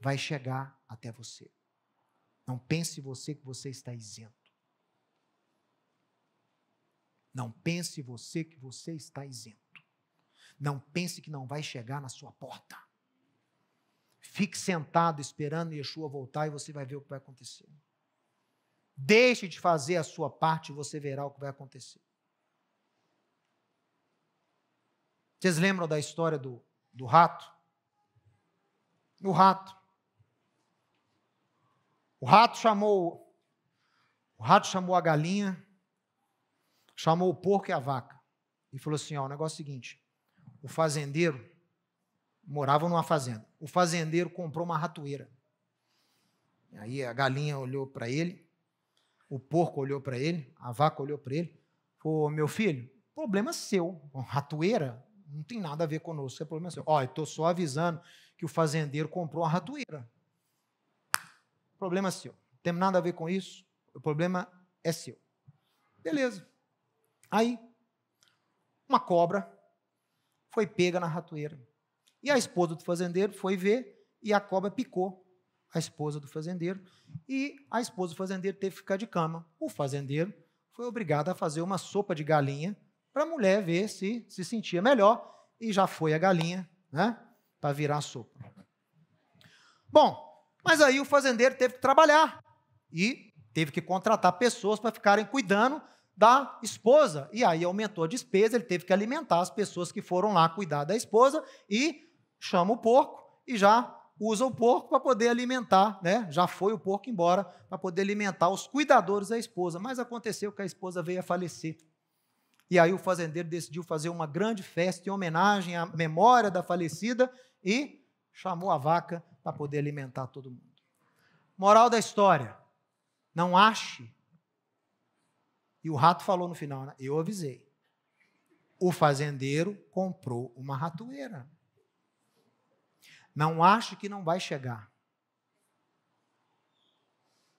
vai chegar até você. Não pense você que você está isento. Não pense você que você está isento. Não pense que não vai chegar na sua porta. Fique sentado esperando Yeshua voltar e você vai ver o que vai acontecer. Deixe de fazer a sua parte e você verá o que vai acontecer. Vocês lembram da história do, do rato? O rato. O rato chamou o rato chamou a galinha, chamou o porco e a vaca e falou assim: ó, o negócio é o seguinte, o fazendeiro morava numa fazenda o fazendeiro comprou uma ratoeira. Aí a galinha olhou para ele, o porco olhou para ele, a vaca olhou para ele, falou: meu filho, problema seu. Ratoeira não tem nada a ver conosco, é problema seu. Ó, estou só avisando que o fazendeiro comprou uma ratoeira. Problema seu. Não tem nada a ver com isso, o problema é seu. Beleza. Aí, uma cobra foi pega na ratoeira. E a esposa do fazendeiro foi ver e a cobra picou a esposa do fazendeiro e a esposa do fazendeiro teve que ficar de cama. O fazendeiro foi obrigado a fazer uma sopa de galinha para a mulher ver se se sentia melhor e já foi a galinha, né, para virar a sopa. Bom, mas aí o fazendeiro teve que trabalhar e teve que contratar pessoas para ficarem cuidando da esposa. E aí aumentou a despesa, ele teve que alimentar as pessoas que foram lá cuidar da esposa e chama o porco e já usa o porco para poder alimentar, né? Já foi o porco embora para poder alimentar os cuidadores da esposa, mas aconteceu que a esposa veio a falecer. E aí o fazendeiro decidiu fazer uma grande festa em homenagem à memória da falecida e chamou a vaca para poder alimentar todo mundo. Moral da história: não ache. E o rato falou no final, né? eu avisei. O fazendeiro comprou uma ratoeira. Não ache que não vai chegar.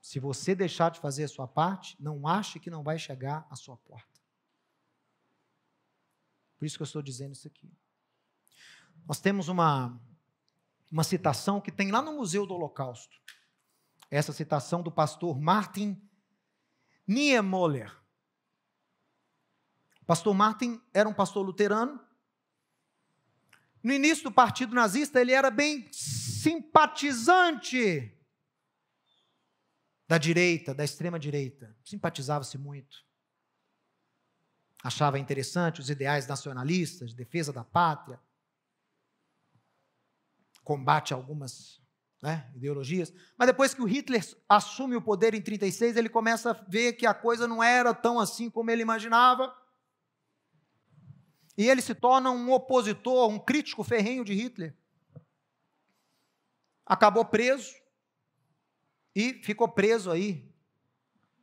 Se você deixar de fazer a sua parte, não ache que não vai chegar à sua porta. Por isso que eu estou dizendo isso aqui. Nós temos uma, uma citação que tem lá no Museu do Holocausto. Essa citação do pastor Martin Niemöller. O pastor Martin era um pastor luterano no início do Partido Nazista, ele era bem simpatizante da direita, da extrema-direita. Simpatizava-se muito. Achava interessante os ideais nacionalistas, defesa da pátria, combate a algumas né, ideologias. Mas depois que o Hitler assume o poder em 36, ele começa a ver que a coisa não era tão assim como ele imaginava. E ele se torna um opositor, um crítico ferrenho de Hitler. Acabou preso e ficou preso aí.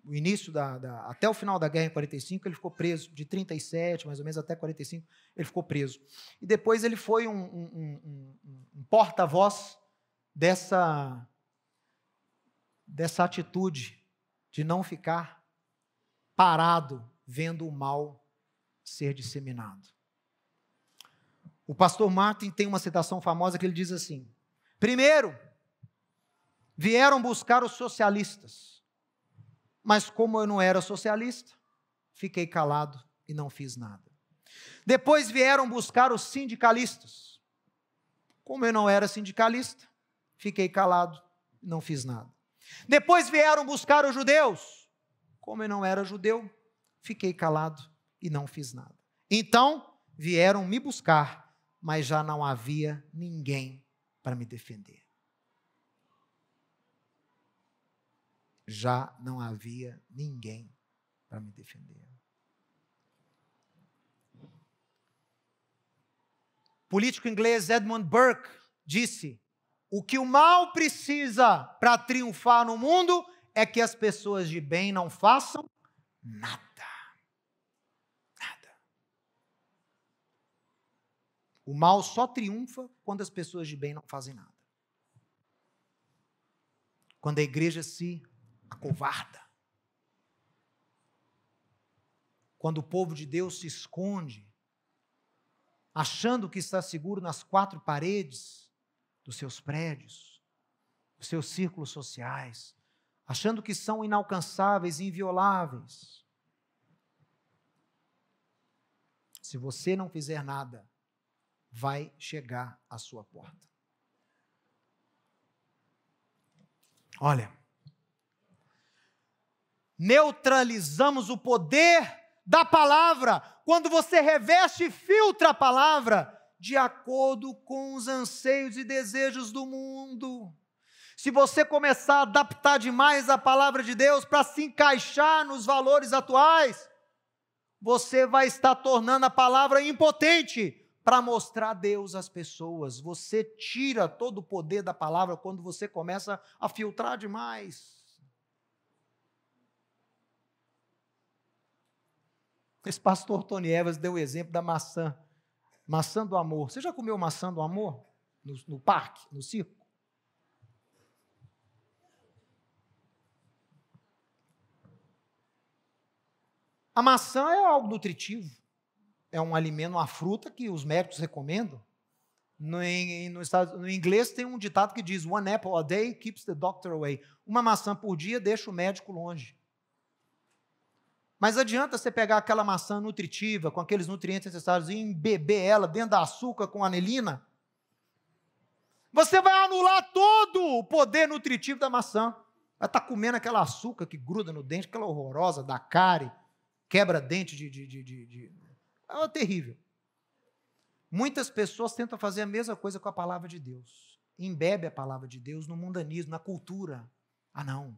O início da, da, até o final da guerra em 45 ele ficou preso de 37 mais ou menos até 45 ele ficou preso e depois ele foi um, um, um, um porta-voz dessa dessa atitude de não ficar parado vendo o mal ser disseminado. O pastor Martin tem uma citação famosa que ele diz assim: Primeiro, vieram buscar os socialistas, mas como eu não era socialista, fiquei calado e não fiz nada. Depois vieram buscar os sindicalistas. Como eu não era sindicalista, fiquei calado e não fiz nada. Depois vieram buscar os judeus. Como eu não era judeu, fiquei calado e não fiz nada. Então vieram me buscar mas já não havia ninguém para me defender. Já não havia ninguém para me defender. Político inglês Edmund Burke disse: o que o mal precisa para triunfar no mundo é que as pessoas de bem não façam nada. O mal só triunfa quando as pessoas de bem não fazem nada. Quando a igreja se acovarda. Quando o povo de Deus se esconde, achando que está seguro nas quatro paredes dos seus prédios, dos seus círculos sociais, achando que são inalcançáveis, invioláveis. Se você não fizer nada, vai chegar à sua porta. Olha, neutralizamos o poder da palavra quando você reveste e filtra a palavra de acordo com os anseios e desejos do mundo. Se você começar a adaptar demais a palavra de Deus para se encaixar nos valores atuais, você vai estar tornando a palavra impotente, para mostrar Deus às pessoas. Você tira todo o poder da palavra quando você começa a filtrar demais. Esse pastor Tony Evans deu o exemplo da maçã. Maçã do amor. Você já comeu maçã do amor? No, no parque, no circo? A maçã é algo nutritivo é um alimento, uma fruta que os médicos recomendam. No, no, no, inglês tem um ditado que diz: One apple a day keeps the doctor away. Uma maçã por dia deixa o médico longe. Mas adianta você pegar aquela maçã nutritiva, com aqueles nutrientes necessários, e embeber ela dentro da açúcar com anelina? Você vai anular todo o poder nutritivo da maçã. Vai estar tá comendo aquela açúcar que gruda no dente, aquela horrorosa, da cárie, quebra dente de, de, de, de é terrível. Muitas pessoas tentam fazer a mesma coisa com a palavra de Deus. Embebe a palavra de Deus no mundanismo, na cultura. Ah, não.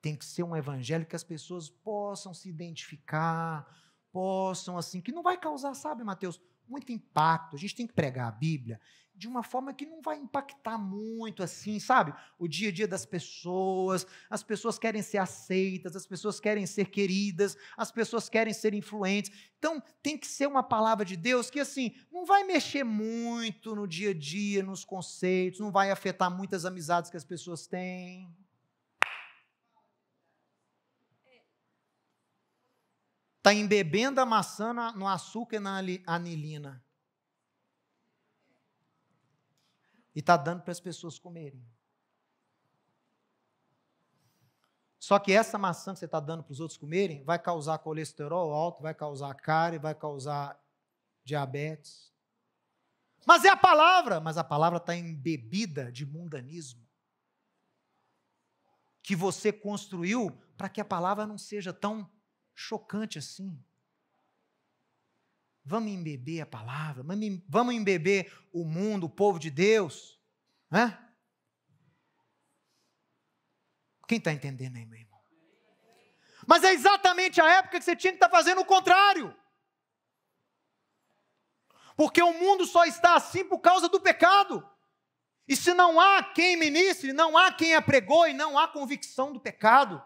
Tem que ser um evangelho que as pessoas possam se identificar, possam, assim, que não vai causar, sabe, Mateus, muito impacto. A gente tem que pregar a Bíblia de uma forma que não vai impactar muito assim, sabe? O dia a dia das pessoas, as pessoas querem ser aceitas, as pessoas querem ser queridas, as pessoas querem ser influentes. Então, tem que ser uma palavra de Deus que assim, não vai mexer muito no dia a dia, nos conceitos, não vai afetar muitas amizades que as pessoas têm. Está embebendo a maçã no açúcar e na anilina. e está dando para as pessoas comerem. Só que essa maçã que você está dando para os outros comerem vai causar colesterol alto, vai causar cárie, vai causar diabetes. Mas é a palavra, mas a palavra está embebida de mundanismo que você construiu para que a palavra não seja tão chocante assim. Vamos embeber a palavra, vamos embeber o mundo, o povo de Deus. né? Quem está entendendo aí, meu irmão? Mas é exatamente a época que você tinha que estar tá fazendo o contrário. Porque o mundo só está assim por causa do pecado. E se não há quem ministre, não há quem apregou e não há convicção do pecado.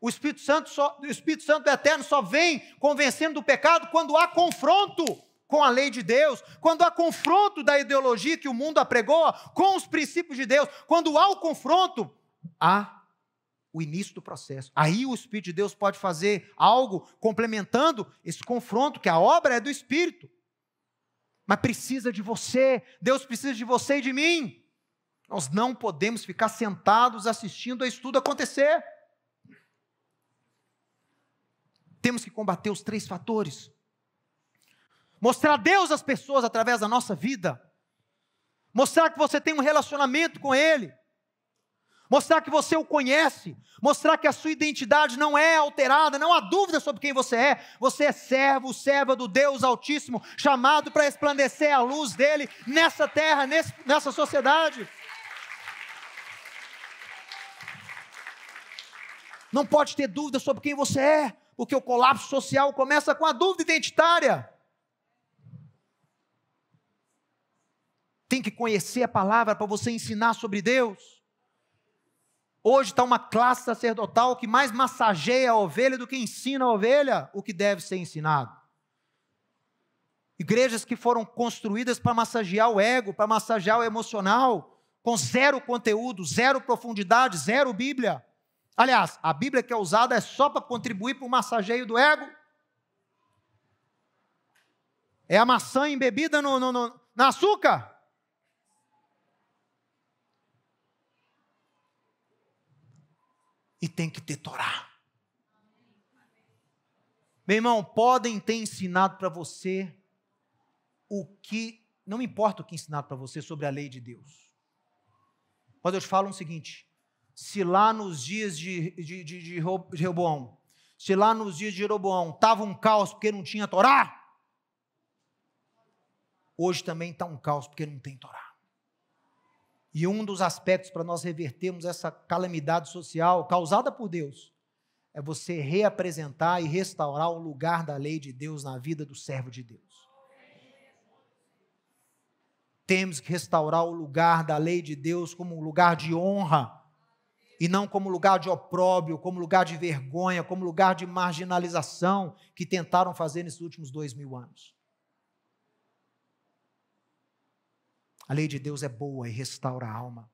O Espírito Santo, só, o Espírito Santo eterno só vem convencendo do pecado quando há confronto com a lei de Deus, quando há confronto da ideologia que o mundo apregoa com os princípios de Deus, quando há o confronto, há o início do processo. Aí o Espírito de Deus pode fazer algo complementando esse confronto, que a obra é do Espírito. Mas precisa de você, Deus precisa de você e de mim. Nós não podemos ficar sentados assistindo a isso tudo acontecer. Temos que combater os três fatores. Mostrar a Deus às pessoas através da nossa vida. Mostrar que você tem um relacionamento com Ele. Mostrar que você o conhece. Mostrar que a sua identidade não é alterada. Não há dúvida sobre quem você é. Você é servo, serva do Deus Altíssimo, chamado para resplandecer a luz dele nessa terra, nesse, nessa sociedade. Não pode ter dúvida sobre quem você é. Porque o colapso social começa com a dúvida identitária. Tem que conhecer a palavra para você ensinar sobre Deus. Hoje está uma classe sacerdotal que mais massageia a ovelha do que ensina a ovelha o que deve ser ensinado. Igrejas que foram construídas para massagear o ego, para massagear o emocional, com zero conteúdo, zero profundidade, zero Bíblia. Aliás, a Bíblia que é usada é só para contribuir para o massageio do ego? É a maçã embebida no, no, no, açúcar? E tem que ter Torá. Meu irmão, podem ter ensinado para você o que, não importa o que ensinaram para você sobre a lei de Deus. Mas eu te falo o seguinte: se lá nos dias de, de, de, de se lá nos dias de Jeroboão estava um caos porque não tinha Torá, hoje também está um caos porque não tem Torá. E um dos aspectos para nós revertermos essa calamidade social causada por Deus é você reapresentar e restaurar o lugar da lei de Deus na vida do servo de Deus. Temos que restaurar o lugar da lei de Deus como um lugar de honra e não como lugar de opróbrio, como lugar de vergonha, como lugar de marginalização que tentaram fazer nesses últimos dois mil anos. A lei de Deus é boa e restaura a alma.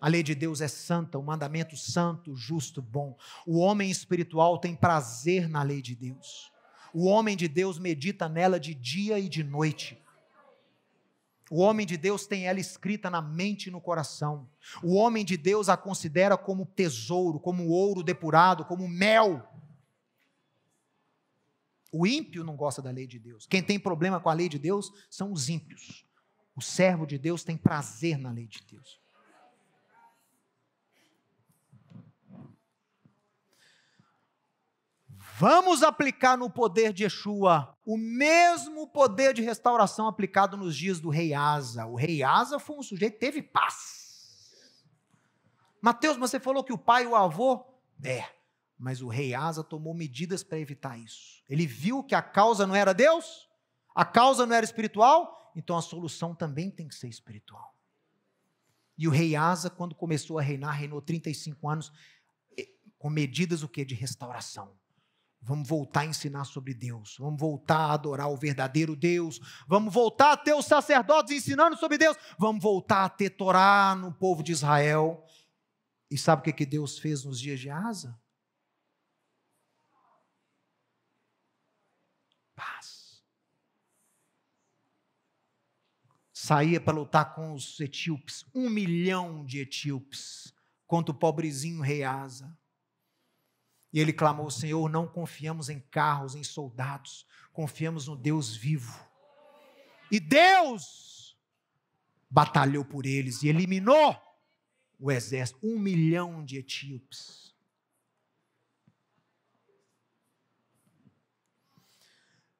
A lei de Deus é santa, o mandamento santo, justo, bom. O homem espiritual tem prazer na lei de Deus. O homem de Deus medita nela de dia e de noite. O homem de Deus tem ela escrita na mente e no coração. O homem de Deus a considera como tesouro, como ouro depurado, como mel. O ímpio não gosta da lei de Deus. Quem tem problema com a lei de Deus são os ímpios. O servo de Deus tem prazer na lei de Deus. Vamos aplicar no poder de Yeshua o mesmo poder de restauração aplicado nos dias do rei Asa. O rei Asa foi um sujeito que teve paz. Mateus, mas você falou que o pai e o avô. É, mas o rei Asa tomou medidas para evitar isso. Ele viu que a causa não era Deus, a causa não era espiritual, então a solução também tem que ser espiritual. E o rei Asa, quando começou a reinar, reinou 35 anos, com medidas o que de restauração. Vamos voltar a ensinar sobre Deus. Vamos voltar a adorar o verdadeiro Deus. Vamos voltar a ter os sacerdotes ensinando sobre Deus. Vamos voltar a ter Torá no povo de Israel. E sabe o que, que Deus fez nos dias de Asa? Paz. Saía para lutar com os etíopes, um milhão de etíopes, contra o pobrezinho rei Asa. E ele clamou: Senhor, não confiamos em carros, em soldados, confiamos no Deus vivo. E Deus batalhou por eles e eliminou o exército, um milhão de etíopes.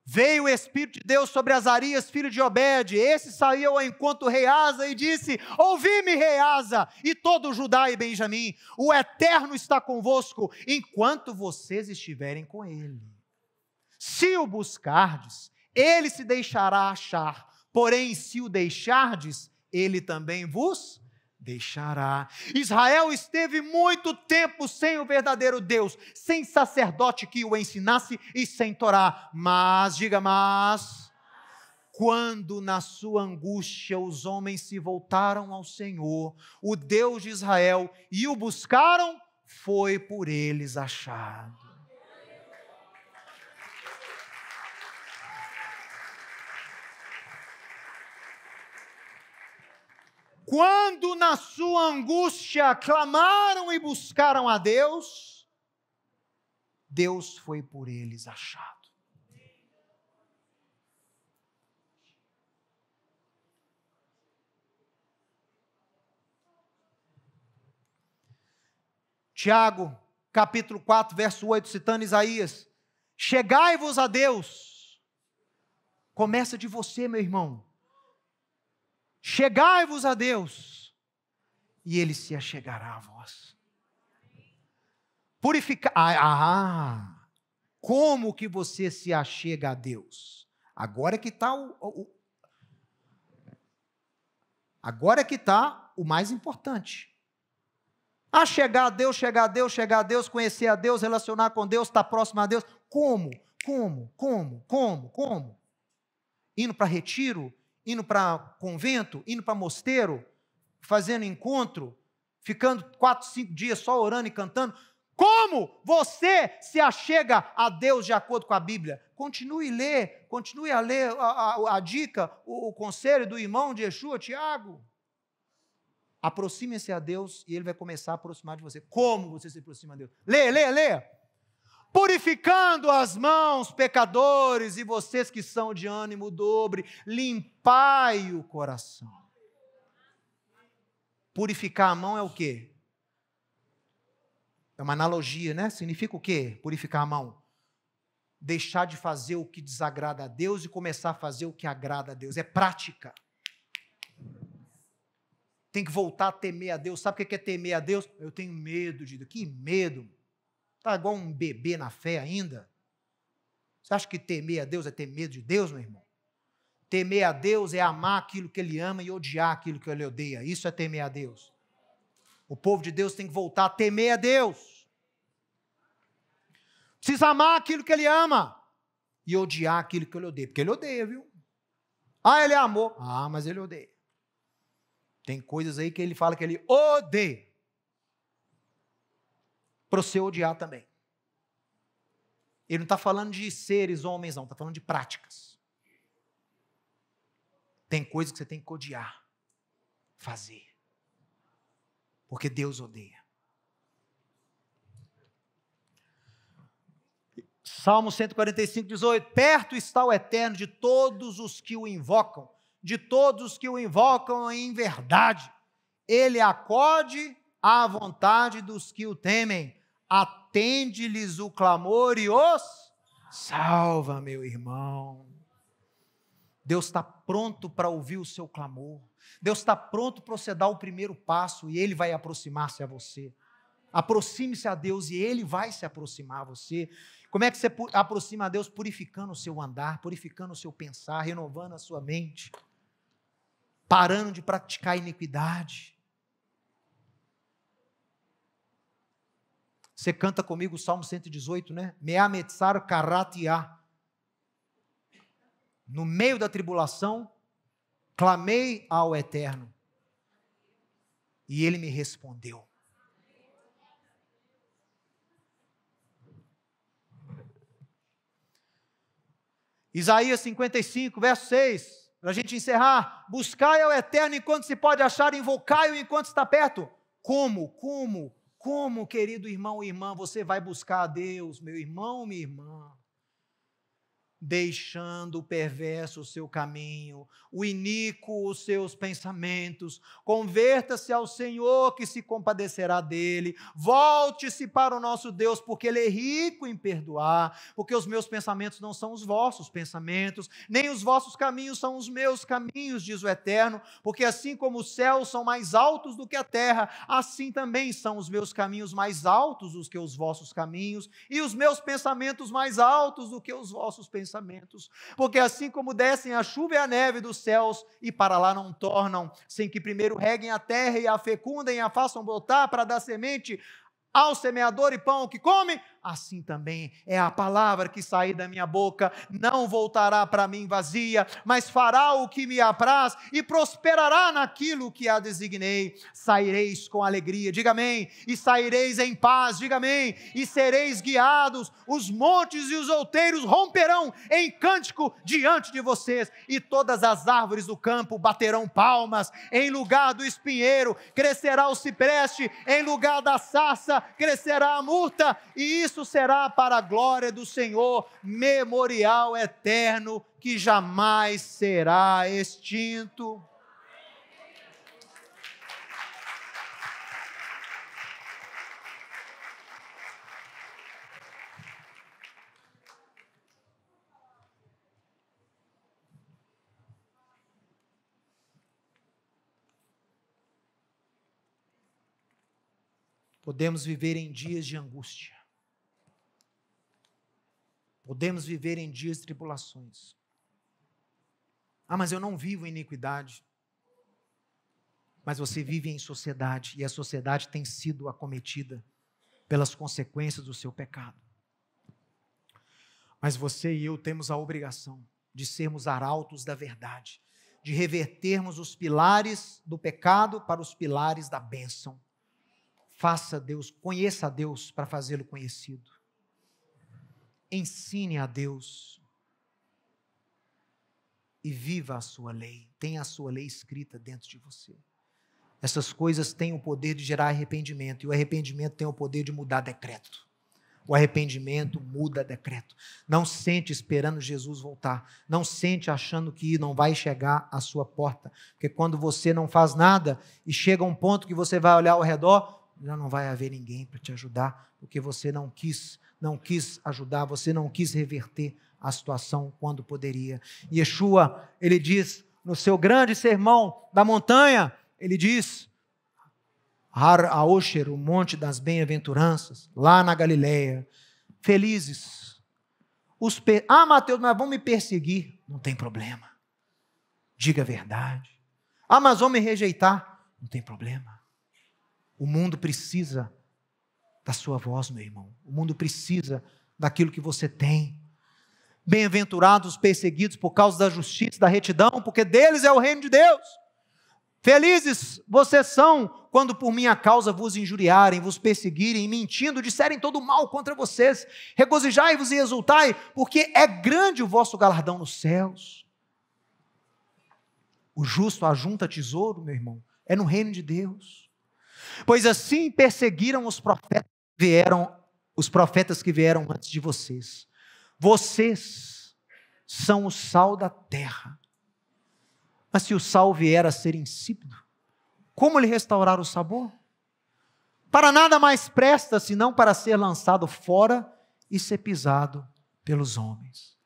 Veio o Espírito de Deus sobre Azarias, filho de Obed. Esse saiu ao encontro rei Asa e disse: Ouvi-me, rei Asa, e todo Judá e Benjamim: O Eterno está convosco, enquanto vocês estiverem com ele. Se o buscardes, ele se deixará achar, porém, se o deixardes, ele também vos deixará. Israel esteve muito tempo sem o verdadeiro Deus, sem sacerdote que o ensinasse e sem Torá. Mas, diga, mas. Quando na sua angústia os homens se voltaram ao Senhor, o Deus de Israel, e o buscaram, foi por eles achado. Quando na sua angústia clamaram e buscaram a Deus, Deus foi por eles achado. Tiago, capítulo 4, verso 8, citando Isaías: Chegai-vos a Deus. Começa de você, meu irmão. Chegai-vos a Deus, e ele se achegará a vós. Purificar. Ah, ah, como que você se achega a Deus? Agora que está o, o, Agora que está o mais importante. Achegar chegar a Deus, chegar a Deus, chegar a Deus, conhecer a Deus, relacionar com Deus, estar tá próximo a Deus. Como? Como? Como? Como? Como? Indo para retiro? indo para convento, indo para mosteiro, fazendo encontro, ficando quatro, cinco dias só orando e cantando. Como você se achega a Deus de acordo com a Bíblia? Continue a ler, continue a ler a, a, a dica, o, o, conselho do irmão de Yeshua, Tiago. Aproxime-se a Deus e ele vai começar a aproximar de você. Como você se aproxima a Deus? Lê, lê, lê purificando as mãos, pecadores, e vocês que são de ânimo dobre, limpai o coração. Purificar a mão é o quê? É uma analogia, né? Significa o quê? Purificar a mão. Deixar de fazer o que desagrada a Deus e começar a fazer o que agrada a Deus. É prática. Tem que voltar a temer a Deus. Sabe o que é temer a Deus? Eu tenho medo de Deus. Que medo. Está igual um bebê na fé ainda? Você acha que temer a Deus é ter medo de Deus, meu irmão? Temer a Deus é amar aquilo que Ele ama e odiar aquilo que Ele odeia. Isso é temer a Deus. O povo de Deus tem que voltar a temer a Deus. Precisa amar aquilo que Ele ama e odiar aquilo que Ele odeia. Porque Ele odeia, viu? Ah, Ele amou. Ah, mas Ele odeia. Tem coisas aí que Ele fala que Ele odeia para você odiar também. Ele não está falando de seres homens, não, está falando de práticas. Tem coisas que você tem que odiar, fazer. Porque Deus odeia. Salmo 145, 18: Perto está o eterno de todos os que o invocam, de todos os que o invocam em verdade. Ele acode à vontade dos que o temem atende-lhes o clamor e os salva, meu irmão. Deus está pronto para ouvir o seu clamor. Deus está pronto para você dar o primeiro passo e Ele vai aproximar-se a você. Aproxime-se a Deus e Ele vai se aproximar a você. Como é que você aproxima a Deus? Purificando o seu andar, purificando o seu pensar, renovando a sua mente, parando de praticar iniquidade, Você canta comigo o Salmo 118, né? Meametsar karatia. No meio da tribulação, clamei ao Eterno. E ele me respondeu. Isaías 55, verso 6, para a gente encerrar. Buscai ao Eterno enquanto se pode achar, invocai-o enquanto está perto. Como? Como? Como, querido irmão e irmã, você vai buscar a Deus, meu irmão, minha irmã? deixando o perverso o seu caminho, o iníquo os seus pensamentos. Converta-se ao Senhor, que se compadecerá dele. Volte-se para o nosso Deus, porque ele é rico em perdoar, porque os meus pensamentos não são os vossos pensamentos, nem os vossos caminhos são os meus caminhos, diz o Eterno, porque assim como os céus são mais altos do que a terra, assim também são os meus caminhos mais altos do que os vossos caminhos, e os meus pensamentos mais altos do que os vossos pensamentos pensamentos. Porque assim como descem a chuva e a neve dos céus e para lá não tornam, sem que primeiro reguem a terra e a fecundem e a façam brotar para dar semente ao semeador e pão que come, assim também é a palavra que sair da minha boca, não voltará para mim vazia, mas fará o que me apraz e prosperará naquilo que a designei. Saireis com alegria, diga amém, e saireis em paz, diga amém, e sereis guiados, os montes e os outeiros romperão em cântico diante de vocês, e todas as árvores do campo baterão palmas, em lugar do espinheiro crescerá o cipreste, em lugar da sarça crescerá a murta, e isso isso será para a glória do Senhor, memorial eterno que jamais será extinto. podemos viver em dias de angústia. Podemos viver em dias de tribulações. Ah, mas eu não vivo em iniquidade. Mas você vive em sociedade e a sociedade tem sido acometida pelas consequências do seu pecado. Mas você e eu temos a obrigação de sermos arautos da verdade, de revertermos os pilares do pecado para os pilares da bênção. Faça Deus, conheça a Deus para fazê-lo conhecido ensine a Deus e viva a sua lei, tenha a sua lei escrita dentro de você. Essas coisas têm o poder de gerar arrependimento, e o arrependimento tem o poder de mudar decreto. O arrependimento muda decreto. Não sente esperando Jesus voltar. Não sente achando que não vai chegar à sua porta. Porque quando você não faz nada e chega um ponto que você vai olhar ao redor, já não vai haver ninguém para te ajudar, porque você não quis não quis ajudar, você não quis reverter a situação quando poderia. Yeshua, ele diz no seu grande sermão da montanha, ele diz: Har Aosher, o monte das bem-aventuranças, lá na Galileia, felizes. Os Ah, Mateus, mas vão me perseguir. Não tem problema. Diga a verdade. Ah, mas vão me rejeitar. Não tem problema. O mundo precisa da sua voz, meu irmão. O mundo precisa daquilo que você tem. Bem-aventurados os perseguidos por causa da justiça, da retidão, porque deles é o reino de Deus. Felizes vocês são quando por minha causa vos injuriarem, vos perseguirem, mentindo, disserem todo o mal contra vocês. Regozijai-vos e exultai, porque é grande o vosso galardão nos céus. O justo ajunta tesouro, meu irmão, é no reino de Deus. Pois assim perseguiram os profetas vieram, os profetas que vieram antes de vocês. Vocês são o sal da terra. Mas se o sal vier a ser insípido, como lhe restaurar o sabor? Para nada mais presta senão para ser lançado fora e ser pisado pelos homens.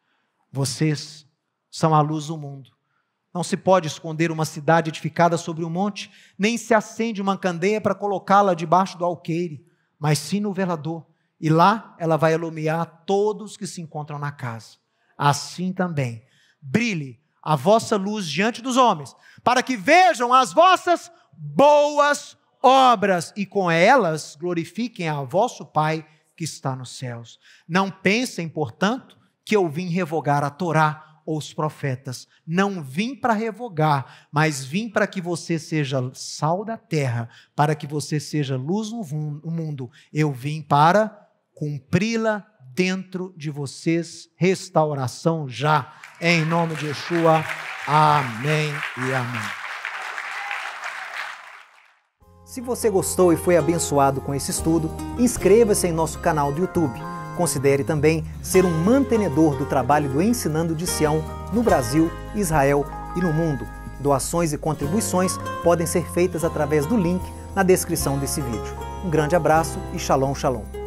Vocês são a luz do mundo. Não se pode esconder uma cidade edificada sobre um monte, nem se acende uma candeia para colocá-la debaixo do alqueire mas sim no velador. E lá ela vai iluminar todos que se encontram na casa. Assim também, brilhe a vossa luz diante dos homens, para que vejam as vossas boas obras e com elas glorifiquem a vosso Pai que está nos céus. Não pensem, portanto, que eu vim revogar a Torá ou os profetas. Não vim para revogar, mas vim para que você seja sal da terra, para que você seja luz no mundo. Eu vim para cumpri-la dentro de vocês. Restauração já, em nome de Yeshua. Amém e amém. Se você gostou e foi abençoado com esse estudo, inscreva-se em nosso canal do YouTube Considere também ser um mantenedor do trabalho do Ensinando de Sião no Brasil, Israel e no mundo. Doações e contribuições podem ser feitas através do link na descrição desse vídeo. Um grande abraço e shalom, shalom.